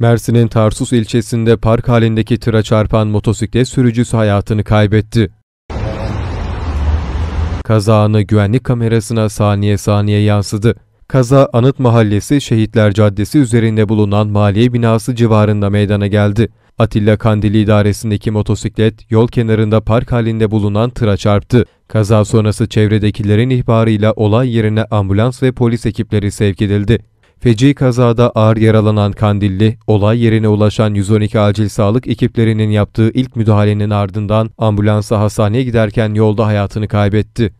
Mersin'in Tarsus ilçesinde park halindeki tıra çarpan motosiklet sürücüsü hayatını kaybetti. Kaza anı güvenlik kamerasına saniye saniye yansıdı. Kaza Anıt Mahallesi Şehitler Caddesi üzerinde bulunan maliye binası civarında meydana geldi. Atilla Kandili İdaresi'ndeki motosiklet yol kenarında park halinde bulunan tıra çarptı. Kaza sonrası çevredekilerin ihbarıyla olay yerine ambulans ve polis ekipleri sevk edildi. Feci kazada ağır yaralanan Kandilli, olay yerine ulaşan 112 acil sağlık ekiplerinin yaptığı ilk müdahalenin ardından ambulansa hastaneye giderken yolda hayatını kaybetti.